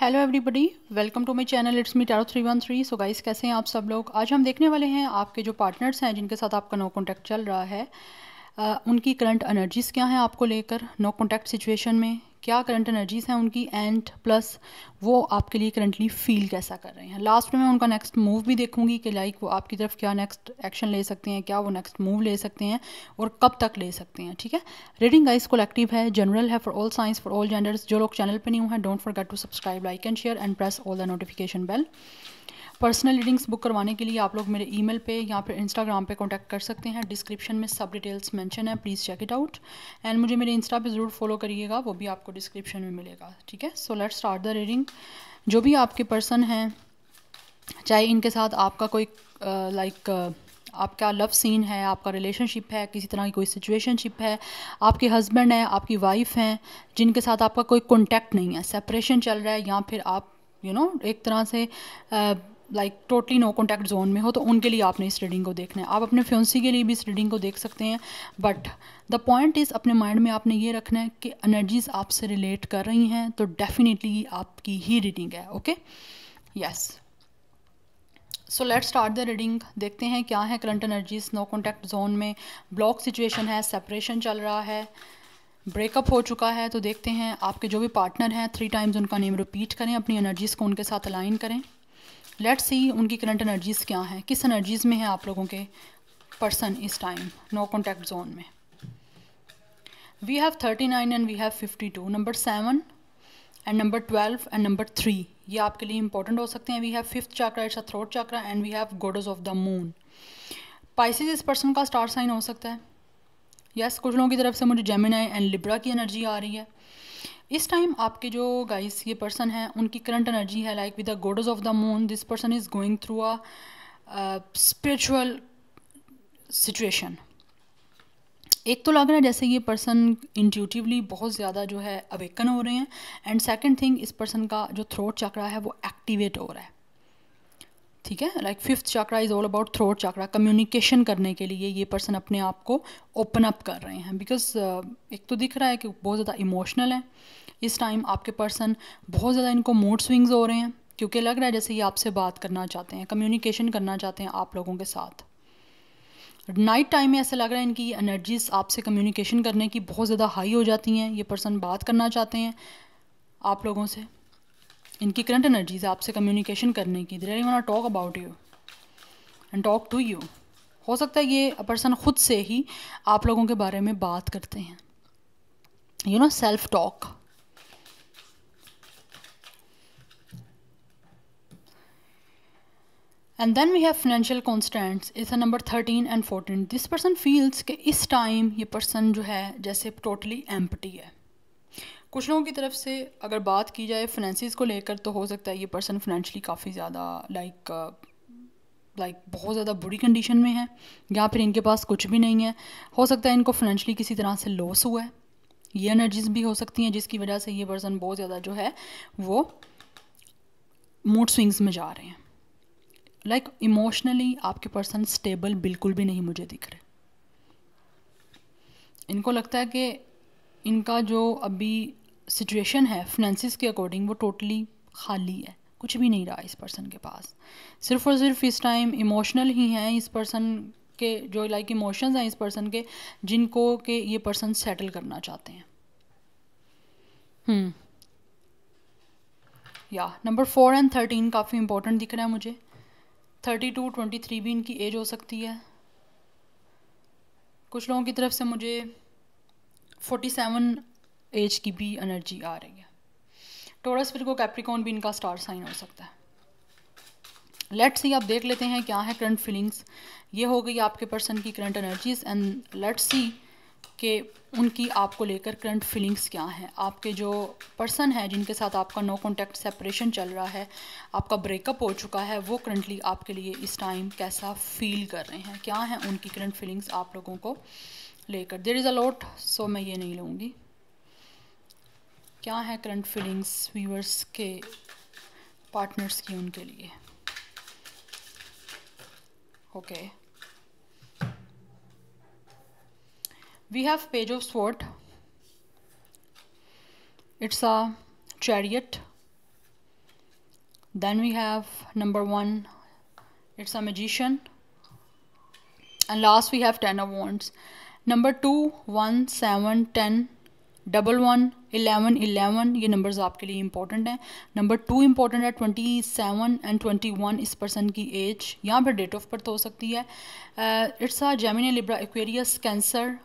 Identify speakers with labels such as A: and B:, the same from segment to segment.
A: Hello everybody welcome to my channel it's me tarot three one three so guys कैसे हैं आप सब लोग आज हम देखने वाले हैं आपके जो पार्टनर्स हैं जिनके साथ आपका नो कॉन्टैक्ट चल रहा है उनकी करंट एनर्जीज़ क्या हैं आपको लेकर नो कॉन्टैक्ट सिचुएशन में क्या करंट एनर्जीज़ हैं उनकी एंड प्लस वो आपके लिए करंटली फील कैसा कर रहे हैं लास्ट में मैं उनका नेक्स्ट मूव भी देखूंगी कि लाइक वो आपकी तरफ क्या नेक्स्ट एक्शन ले सकते हैं क्या वो नेक्स्ट मूव ले सकते हैं और कब तक ले सकते हैं ठीक है रीडिंग गाइस कलेक्टिव है जनरल है for all signs for all genders जो लोग चैनल पर नहीं हुए हैं don't forget to subscribe like and share and press all the notification bell personal readings book करवाने के लिए आप लोग मेरे ईमेल पे या फिर इंस्टाग्राम पे कांटेक्ट कर सकते हैं डिस्क्रिप्शन में सब डिटेल्स मेंशन है please check it out and मुझे मेरे इंस्टा पे ज़रूर फॉलो करिएगा वो भी आपको डिस्क्रिप्शन में मिलेगा ठीक है so let start the reading जो भी आपके पर्सन हैं चाहे इनके साथ आपका कोई लाइक uh, like, uh, आपका लव सीन है आपका रिलेशनशिप है किसी तरह की कोई सिचुएशनशिप है आपके हस्बैंड हैं आपकी वाइफ हैं जिनके साथ आपका कोई कॉन्टैक्ट नहीं है सेपरेशन चल रहा है या फिर आप यू you नो know, एक तरह से uh, like totally no contact zone में हो तो उनके लिए आपने इस रीडिंग को देखना है आप अपने फ्यूंसी के लिए भी इस रीडिंग को देख सकते हैं बट द पॉइंट इज़ अपने माइंड में आपने ये रखना है कि एनर्जीज़ आपसे रिलेट कर रही हैं तो डेफिनेटली आपकी ही रीडिंग है okay yes so let start the reading देखते हैं क्या है current energies no contact zone में ब्लॉक सिचुएशन है सेपरेशन चल रहा है ब्रेकअप हो चुका है तो देखते हैं आपके जो भी पार्टनर हैं थ्री टाइम्स उनका नेम रिपीट करें अपनी एनर्जीज़ को उनके साथ अलाइन करें लेट सी उनकी करंट एनर्जीज़ क्या हैं किस एनर्जीज़ में है आप लोगों के पर्सन इस टाइम नो कॉन्टैक्ट जोन में we have thirty nine and we have fifty two number seven and number twelve and number three ये आपके लिए इंपॉर्टेंट हो सकते हैं we have fifth chakra it's a throat chakra and we have goddess of the moon Pisces इस person का star sign हो सकता है यस yes, कुछ लोगों की तरफ से मुझे जेमिनाई एंड लिब्रा की एनर्जी आ रही है इस टाइम आपके जो गाइस ये पर्सन हैं उनकी करंट एनर्जी है like with the goddess of the moon this person is going through a spiritual situation एक तो लग रहा है जैसे ये पर्सन इंट्यूटिवली बहुत ज़्यादा जो है अवेकन हो रहे हैं एंड सेकंड थिंग इस पर्सन का जो थ्रोट चक्रा है वो एक्टिवेट हो रहा है ठीक है like fifth chakra is all about throat chakra communication करने के लिए ये पर्सन अपने आप को ओपन अप कर रहे हैं बिकॉज uh, एक तो दिख रहा है कि बहुत ज़्यादा इमोशनल है इस टाइम आपके पर्सन बहुत ज़्यादा इनको मूड स्विंग्स हो रहे हैं क्योंकि लग रहा है जैसे ये आपसे बात करना चाहते हैं कम्युनिकेशन करना चाहते हैं आप लोगों के साथ नाइट टाइम में ऐसा लग रहा है इनकी एनर्जीज आपसे कम्युनिकेशन करने की बहुत ज़्यादा हाई हो जाती हैं ये पर्सन बात करना चाहते हैं आप लोगों से इनकी करंट एनर्जीज आपसे कम्युनिकेशन करने की they want talk about you and talk to you हो सकता है ये पर्सन ख़ुद से ही आप लोगों के बारे में बात करते हैं you know self talk and then we have financial constants a number thirteen and fourteen this person feels कि इस टाइम ये पर्सन जो है जैसे टोटली एम्पटी है कुछ लोगों की तरफ से अगर बात की जाए फिनेंसिस को लेकर तो हो सकता है ये पर्सन फाइनेंशली काफ़ी ज़्यादा लाइक लाइक like, बहुत ज़्यादा बुरी कंडीशन में है या फिर इनके पास कुछ भी नहीं है हो सकता है इनको फाइनेंशली किसी तरह से लॉस हुआ है ये एनर्जीज भी हो सकती हैं जिसकी वजह से ये पर्सन बहुत ज़्यादा जो है वो मूड स्विंग्स में जा रहे हैं लाइक like, इमोशनली आपके पर्सन स्टेबल बिल्कुल भी नहीं मुझे दिख रहे इनको लगता है कि इनका जो अभी सिचुएशन है फिनेंसिस के अकॉर्डिंग वो टोटली खाली है कुछ भी नहीं रहा इस पर्सन के पास सिर्फ और सिर्फ इस टाइम इमोशनल ही हैं इस पर्सन के जो लाइक इमोशंस हैं इस पर्सन के जिनको के ये पर्सन सेटल करना चाहते हैं या नंबर फोर एंड थर्टीन काफ़ी इंपॉर्टेंट दिख रहा है मुझे थर्टी टू ट्वेंटी थ्री भी इनकी एज हो सकती है कुछ लोगों की तरफ से मुझे फोर्टी सेवन एज की भी एनर्जी आ रही है टोरस फिर को कैप्रिकॉन भी इनका स्टार साइन हो सकता है लेट्स सी आप देख लेते हैं क्या है करंट फीलिंग्स ये हो गई आपके पर्सन की current energies and let's see कि उनकी आपको लेकर करंट फीलिंग्स क्या हैं आपके जो पर्सन है जिनके साथ आपका नो कॉन्टैक्ट सेपरेशन चल रहा है आपका ब्रेकअप हो चुका है वो करंटली आपके लिए इस टाइम कैसा फील कर रहे हैं क्या हैं उनकी करंट फीलिंग्स आप लोगों को लेकर देर इज़ अ लॉट सो मैं ये नहीं लूँगी क्या है करंट फीलिंग्स व्यूअर्स के पार्टनर्स की उनके लिए okay we have page of swords it's a chariot then we have number one it's a magician and last we have ten of wands number two one seven ten double one eleven eleven ये numbers आपके लिए important हैं number two important है twenty seven and twenty one इस person की age यहाँ पर date of birth हो सकती है it's a Gemini Libra Aquarius Cancer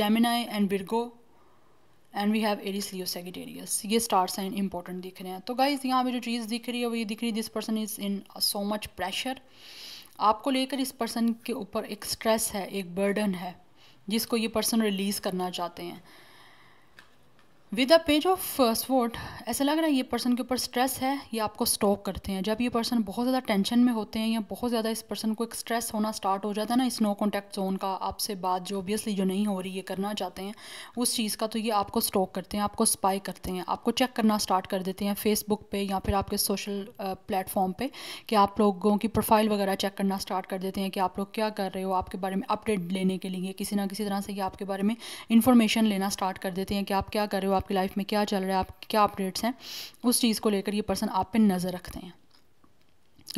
A: Gemini and Virgo and we have Aries Leo Sagittarius ये स्टार साइन इंपॉर्टेंट दिख रहे हैं तो गाइज यहाँ पर जो चीज़ दिख रही है वो ये दिख रही है this person is in so much pressure आपको लेकर इस पर्सन के ऊपर एक स्ट्रेस है एक बर्डन है जिसको ये पर्सन रिलीज़ करना चाहते हैं with a page of swords ऐसा लग रहा है ये पर्सन के ऊपर स्ट्रेस है ये आपको स्टॉक करते हैं जब ये पर्सन बहुत ज़्यादा टेंशन में होते हैं या बहुत ज़्यादा इस पर्सन को एक स्ट्रेस होना स्टार्ट हो जाता है ना इस नो कॉन्टैक्ट जोन का आपसे बात जो ऑब्वियसली जो नहीं हो रही ये करना चाहते हैं उस चीज़ का तो ये आपको स्टॉक करते हैं आपको स्पाई करते हैं आपको चेक करना स्टार्ट कर देते हैं फेसबुक पर या फिर आपके सोशल प्लेटफॉर्म पर कि आप लोगों की प्रोफाइल वगैरह चेक करना स्टार्ट कर देते हैं कि आप लोग क्या कर रहे हो आपके बारे में अपडेट लेने के लिए किसी ना किसी तरह से ये आपके बारे में इंफॉर्मेशन लेना स्टार्ट कर देते हैं कि आप क्या कर रहे हो आपकी लाइफ में क्या चल रहा है आप क्या अपडेट्स हैं उस चीज़ को लेकर ये पर्सन आप पे नज़र रखते हैं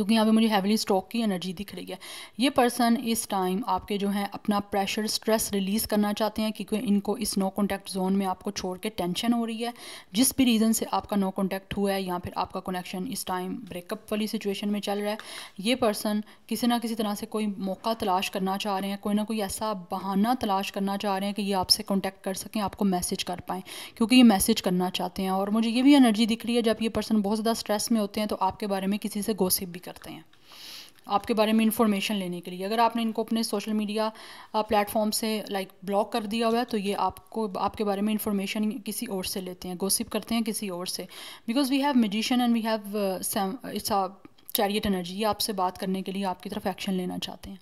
A: क्योंकि यहाँ पे मुझे हैवली स्टॉक की एनर्जी दिख रही है ये पर्सन इस टाइम आपके जो है अपना प्रेशर स्ट्रेस रिलीज़ करना चाहते हैं क्योंकि इनको इस नो कॉन्टैक्ट जोन में आपको छोड़ के टेंशन हो रही है जिस भी रीज़न से आपका नो कॉन्टैक्ट हुआ है या फिर आपका कनेक्शन इस टाइम ब्रेकअप वाली सिचुएशन में चल रहा है ये पर्सन किसी ना किसी तरह से कोई मौका तलाश करना चाह रहे हैं कोई ना कोई ऐसा बहाना तलाश करना चाह रहे हैं कि ये आपसे कॉन्टैक्ट कर सकें आपको मैसेज कर पाएँ क्योंकि ये मैसेज करना चाहते हैं और मुझे ये भी एनर्जी दिख रही है जब ये पर्सन बहुत ज़्यादा स्ट्रेस में होते हैं तो आपके बारे में किसी से गोसिप भी करते हैं आपके बारे में इन्फॉर्मेशन लेने के लिए अगर आपने इनको अपने सोशल मीडिया प्लेटफॉर्म से लाइक ब्लॉक कर दिया हुआ है तो ये आपको आपके बारे में इन्फॉर्मेशन किसी और से लेते हैं गोसिप करते हैं किसी और से because we have magician and we have it's chariot energy ये आपसे बात करने के लिए आपकी तरफ एक्शन लेना चाहते हैं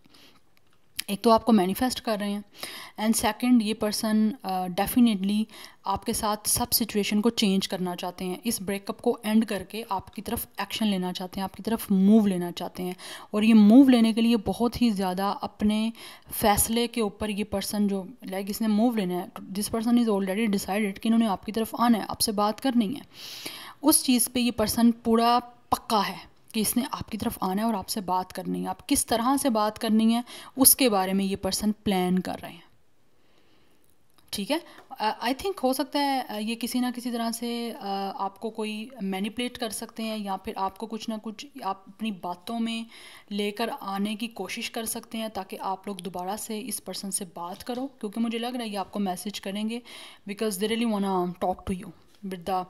A: एक तो आपको मैनिफेस्ट कर रहे हैं एंड सेकंड ये पर्सन डेफिनेटली uh, आपके साथ सब सिचुएशन को चेंज करना चाहते हैं इस ब्रेकअप को एंड करके आपकी तरफ एक्शन लेना चाहते हैं आपकी तरफ मूव लेना चाहते हैं और ये मूव लेने के लिए बहुत ही ज़्यादा अपने फैसले के ऊपर ये पर्सन जो लाइक इसने मूव लेना है this person is already decided कि इन्होंने आपकी तरफ आना है आपसे बात करनी है उस चीज़ पर ये पर्सन पूरा पक्का है कि इसने आपकी तरफ आना है और आपसे बात करनी है आप किस तरह से बात करनी है उसके बारे में ये पर्सन प्लान कर रहे हैं ठीक है आई uh, थिंक हो सकता है ये किसी ना किसी तरह से uh, आपको कोई मैनिपुलेट कर सकते हैं या फिर आपको कुछ ना कुछ आप अपनी बातों में लेकर आने की कोशिश कर सकते हैं ताकि आप लोग दोबारा से इस पर्सन से बात करो क्योंकि मुझे लग रहा है ये आपको मैसेज करेंगे because they really wanna talk to you with the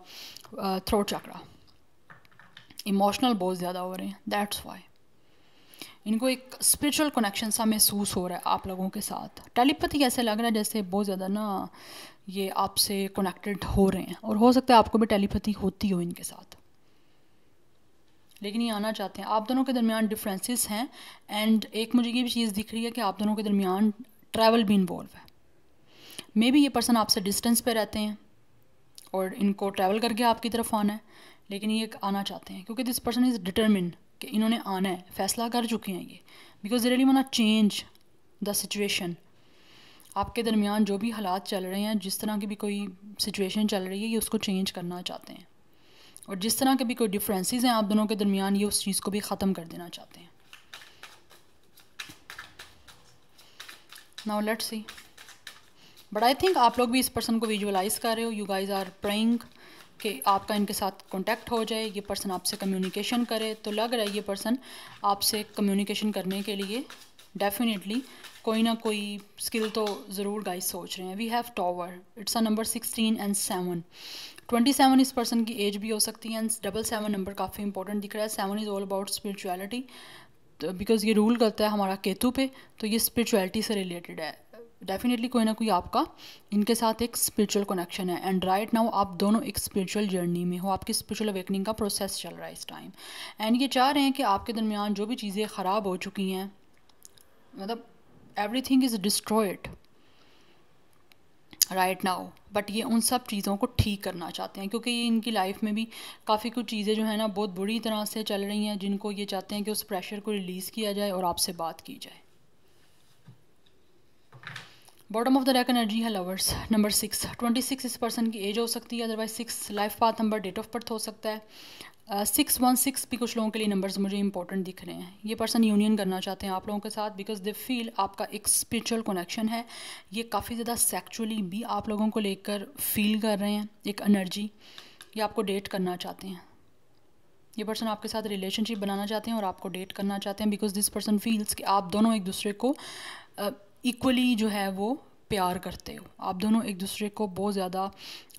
A: throat chakra emotional बहुत ज़्यादा हो रहे हैं दैट्स वाई इनको एक स्पिरिचुअल कनेक्शन सा महसूस हो रहा है आप लोगों के साथ टेलीपैथी ऐसे लग रहा है जैसे बहुत ज़्यादा ना ये आपसे कनेक्टेड हो रहे हैं और हो सकता है आपको भी टेलीपैथी होती हो इनके साथ लेकिन ये आना चाहते हैं आप दोनों के दरमियान डिफरेंसेस हैं एंड एक मुझे ये भी चीज़ दिख रही है कि आप दोनों के दरमियान ट्रैवल भी इन्वॉल्व है मे बी ये पर्सन आपसे डिस्टेंस पे रहते हैं और इनको ट्रैवल करके आपकी तरफ आना है लेकिन ये आना चाहते हैं क्योंकि दिस पर्सन इज़ डिटर्मिन कि इन्होंने आना है फैसला कर चुके हैं ये because they really want change the situation आपके दरमियान जो भी हालात चल रहे हैं जिस तरह की भी कोई सिचुएशन चल रही है ये उसको चेंज करना चाहते हैं और जिस तरह के भी कोई डिफरेंसेस हैं आप दोनों के दरमियान ये उस चीज़ को भी ख़त्म कर देना चाहते हैं now let's see but I think आप लोग भी इस पर्सन को विजुअलाइज कर रहे हो यू गाइज आर प्रेइंग कि आपका इनके साथ कॉन्टेक्ट हो जाए ये पर्सन आपसे कम्युनिकेशन करे तो लग रहा है ये पर्सन आपसे कम्युनिकेशन करने के लिए डेफिनेटली कोई ना कोई स्किल तो ज़रूर गाइस सोच रहे हैं we have tower it's a number sixteen and seven twenty seven इस पर्सन की एज भी हो सकती है एंड डबल सेवन नंबर काफ़ी इंपॉर्टेंट दिख रहा है seven is all about spirituality because ये रूल करता है हमारा केतु पे तो ये स्पिरिचुअलिटी से रिलेटेड है डेफिनेटली कोई ना कोई आपका इनके साथ एक स्पिरिचुअल कनेक्शन है एंड राइट नाउ आप दोनों एक स्पिरिचुअल जर्नी में हो आपकी स्पिरिचुअल अवेकनिंग का प्रोसेस चल रहा है इस टाइम एंड ये चाह रहे हैं कि आपके दरमियान जो भी चीज़ें ख़राब हो चुकी हैं मतलब everything is destroyed right now but ये उन सब चीज़ों को ठीक करना चाहते हैं क्योंकि ये इनकी लाइफ में भी काफ़ी कुछ चीज़ें जो है ना बहुत बुरी तरह से चल रही हैं जिनको ये चाहते हैं कि उस प्रेशर को रिलीज़ किया जाए और आपसे बात की जाए bottom of the deck energy है lovers number six twenty six इस पर्सन की एज हो सकती है otherwise six life path number date of birth हो सकता है सिक्स वन सिक्स भी कुछ लोगों के लिए नंबर्स मुझे इंपॉर्टेंट दिख रहे हैं ये पर्सन यूनियन करना चाहते हैं आप लोगों के साथ बिकॉज दे फील आपका एक स्पिरिचुअल कनेक्शन है ये काफ़ी ज़्यादा सेक्चुअली भी आप लोगों को लेकर फील कर रहे हैं एक अनर्जी ये आपको डेट करना चाहते हैं ये पर्सन आपके साथ रिलेशनशिप बनाना चाहते हैं और आपको डेट करना चाहते हैं बिकॉज दिस पर्सन फील्स कि आप दोनों एक दूसरे को uh, इक्वली जो है वो प्यार करते हो आप दोनों एक दूसरे को बहुत ज़्यादा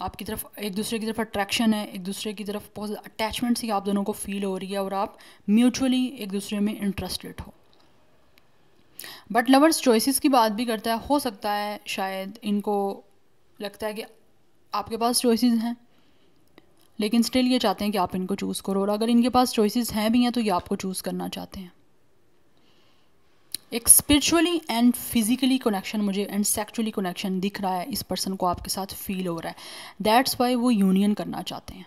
A: आपकी तरफ एक दूसरे की तरफ अट्रैक्शन है एक दूसरे की तरफ बहुत अटैचमेंट सी आप दोनों को फील हो रही है और आप म्यूचुअली एक दूसरे में इंटरेस्टेड हो बट लवर्स चॉइसेस की बात भी करता है हो सकता है शायद इनको लगता है कि आपके पास चॉइसेस हैं लेकिन स्टिल ये चाहते हैं कि आप इनको चूज़ करो और अगर इनके पास चॉइसेस हैं भी हैं तो ये आपको चूज़ करना चाहते हैं एक स्पिरिचुअली एंड फिजिकली कनेक्शन मुझे एंड सेक्चुअली कनेक्शन दिख रहा है इस पर्सन को आपके साथ फील हो रहा है दैट्स वाई वो यूनियन करना चाहते हैं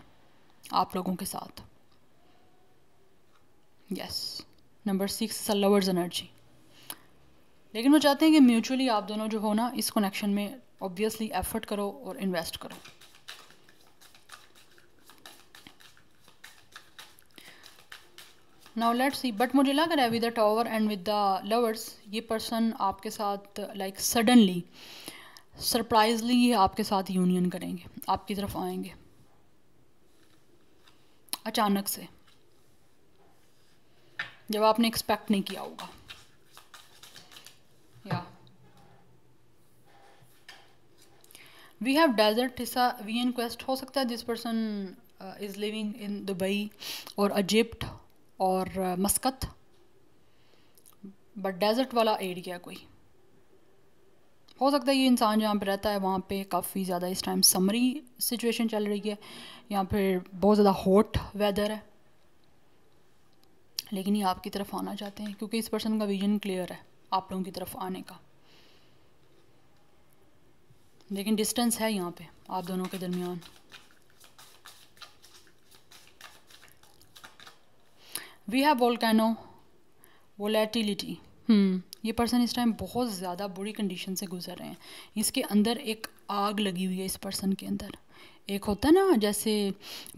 A: आप लोगों के साथ yes number six lovers energy लेकिन वो चाहते हैं कि म्यूचुअली आप दोनों जो हो ना इस कनेक्शन में ऑब्वियसली एफर्ट करो और इन्वेस्ट करो नाउ लेट सी बट मुझे लग रहा है with the tower and with the lovers ये पर्सन आपके साथ लाइक सडनली सरप्राइजली ये आपके साथ यूनियन करेंगे आपकी तरफ आएंगे अचानक से जब आपने एक्सपेक्ट नहीं किया होगा या वी हैव डेजर्ट हिस्सा वी इन क्वेस्ट हो सकता है this person is living in Dubai और अजिप्ट और मस्कत बट डेजर्ट वाला एरिया कोई हो सकता है ये इंसान जहाँ पे रहता है वहाँ पे काफ़ी ज़्यादा इस टाइम समरी सिचुएशन चल रही है यहाँ पे बहुत ज़्यादा हॉट वेदर है लेकिन ये आपकी तरफ आना चाहते हैं क्योंकि इस पर्सन का विजन क्लियर है आप लोगों की तरफ आने का लेकिन डिस्टेंस है यहाँ पे आप दोनों के दरमियान वी हैव वोल्कैनो वोलेटिलिटी ये पर्सन इस टाइम बहुत ज़्यादा बुरी कंडीशन से गुजर रहे हैं इसके अंदर एक आग लगी हुई है इस पर्सन के अंदर एक होता है ना जैसे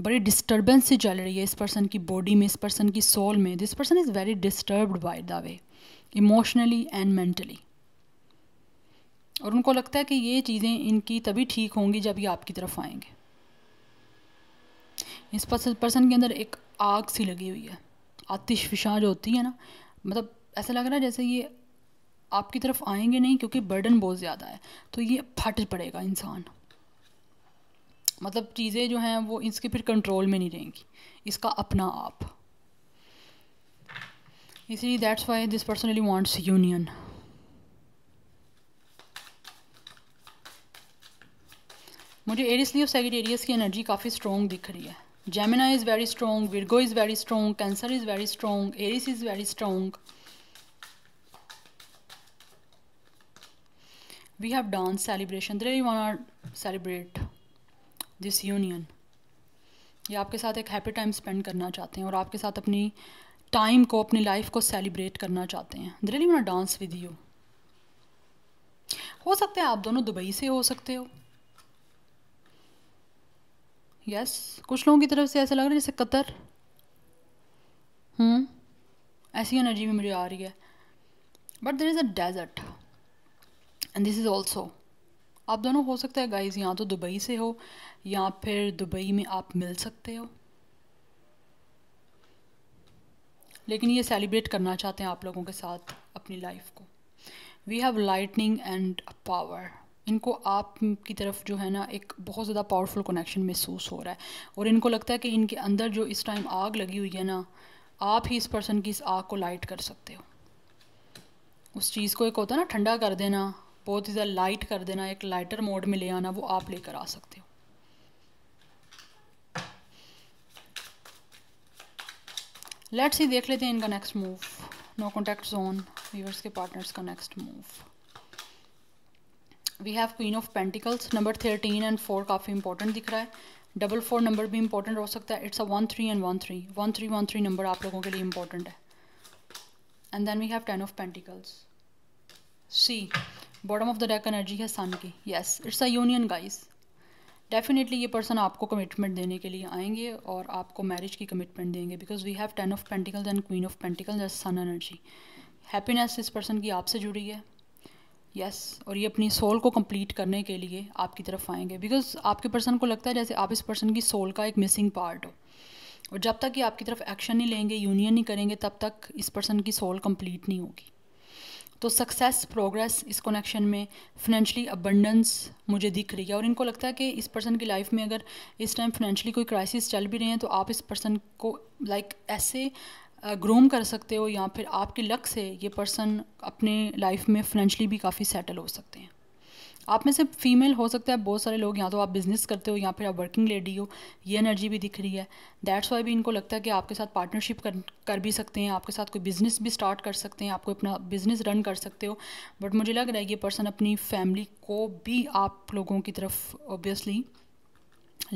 A: बड़ी डिस्टर्बेंस से चल रही है इस पर्सन की बॉडी में इस पर्सन की सोल में this person is very disturbed by the way emotionally and mentally और उनको लगता है कि ये चीज़ें इनकी तभी ठीक होंगी जब ये आपकी तरफ आएंगे इस पर्सन के अंदर एक आग सी लगी हुई है आतिशफिशाँ जो होती है ना मतलब ऐसा लग रहा है जैसे ये आपकी तरफ आएंगे नहीं क्योंकि बर्डन बहुत ज़्यादा है तो ये फट पड़ेगा इंसान मतलब चीज़ें जो हैं वो इसके फिर कंट्रोल में नहीं रहेंगी इसका अपना आप इसलिए that's why this personally wants union मुझे एरिस लियो सेगेटेरियस की एनर्जी काफ़ी स्ट्रॉन्ग दिख रही है Gemini is very strong, Virgo is very strong, Cancer is very strong, Aries is very strong. We have dance celebration. They really want to celebrate this union. ये आपके साथ एक happy time spend करना चाहते हैं और आपके साथ अपनी टाइम को अपनी लाइफ को सेलिब्रेट करना चाहते हैं they really want dance with you हो सकता है आप दोनों दुबई से हो सकते हो यस yes. कुछ लोगों की तरफ से ऐसा लग रहा है जैसे कतर हम्म ऐसी एनर्जी भी मुझे आ रही है but there is a desert and this is also आप दोनों हो सकता है गाइज यहाँ तो दुबई से हो या फिर दुबई में आप मिल सकते हो लेकिन ये सेलिब्रेट करना चाहते हैं आप लोगों के साथ अपनी लाइफ को we have lightning and power इनको आप की तरफ जो है ना एक बहुत ज़्यादा पावरफुल कनेक्शन महसूस हो रहा है और इनको लगता है कि इनके अंदर जो इस टाइम आग लगी हुई है ना आप ही इस पर्सन की इस आग को लाइट कर सकते हो उस चीज़ को एक होता है ना ठंडा कर देना बहुत ही ज़्यादा लाइट कर देना एक लाइटर मोड में ले आना वो आप लेकर आ सकते हो लेट्स ही देख लेते हैं इनका next move no contact zone viewers के पार्टनर्स का next move we have queen of pentacles number thirteen and four काफ़ी इंपॉर्टेंट दिख रहा है डबल फोर नंबर भी इंपॉर्टेंट हो सकता है it's a one three and one three one three one three number आप लोगों के लिए इंपॉर्टेंट है and then we have ten of pentacles see bottom of the deck energy है सन की yes it's a union guys definitely ये person आपको commitment देने के लिए आएंगे और आपको मैरिज की कमिटमेंट देंगे because we have ten of pentacles and queen of pentacles as sun energy happiness इस पर्सन की आपसे जुड़ी है यस yes, और ये अपनी सोल को कंप्लीट करने के लिए आपकी तरफ आएंगे बिकॉज आपके पर्सन को लगता है जैसे आप इस पर्सन की सोल का एक मिसिंग पार्ट हो और जब तक ये आपकी तरफ एक्शन नहीं लेंगे यूनियन नहीं करेंगे तब तक इस पर्सन की सोल कंप्लीट नहीं होगी तो सक्सेस प्रोग्रेस इस कनेक्शन में फाइनेंशली अबंडेंस मुझे दिख रही है और इनको लगता है कि इस पर्सन की लाइफ में अगर इस टाइम फाइनेंशली कोई क्राइसिस चल भी रहे हैं तो आप इस पर्सन को लाइक like, ऐसे ग्रोम कर सकते हो या फिर आपके लक से ये पर्सन अपने लाइफ में फाइनेंशली भी काफ़ी सेटल हो सकते हैं आप में से फीमेल हो सकता है बहुत सारे लोग या तो आप बिज़नेस करते हो या फिर आप वर्किंग लेडी हो ये एनर्जी भी दिख रही है दैट्स वाई भी इनको लगता है कि आपके साथ पार्टनरशिप कर कर भी सकते हैं आपके साथ कोई बिज़नेस भी स्टार्ट कर सकते हैं आपको अपना बिज़नेस रन कर सकते हो बट मुझे लग रहा है ये पर्सन अपनी फैमिली को भी आप लोगों की तरफ ऑब्वियसली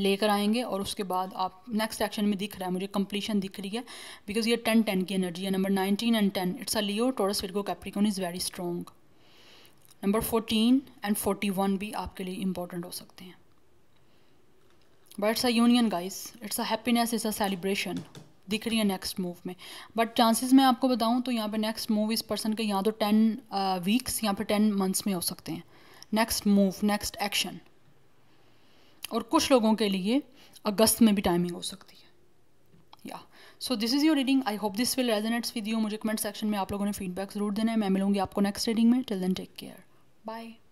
A: लेकर आएंगे और उसके बाद आप नेक्स्ट एक्शन में दिख रहा है मुझे कंप्लीशन दिख रही है बिकॉज ये टेन टेन की एनर्जी है number nineteen and ten it's a Leo Taurus Virgo Capricorn is very strong number fourteen and forty one भी आपके लिए इंपॉर्टेंट हो सकते हैं but it's a union guys it's a happiness is a celebration दिख रही है नेक्स्ट मूव में बट चांसेस मैं आपको बताऊं तो यहाँ पे नेक्स्ट मूव इस पर्सन के या तो टेन वीक्स या फिर टेन मंथ्स में हो सकते हैं नेक्स्ट मूव नेक्स्ट एक्शन और कुछ लोगों के लिए अगस्त में भी टाइमिंग हो सकती है या so this is your reading I hope this will resonates with you मुझे कमेंट सेक्शन में आप लोगों ने फीडबैक ज़रूर देना है मैं मिलूंगी आपको नेक्स्ट रीडिंग में till then take care bye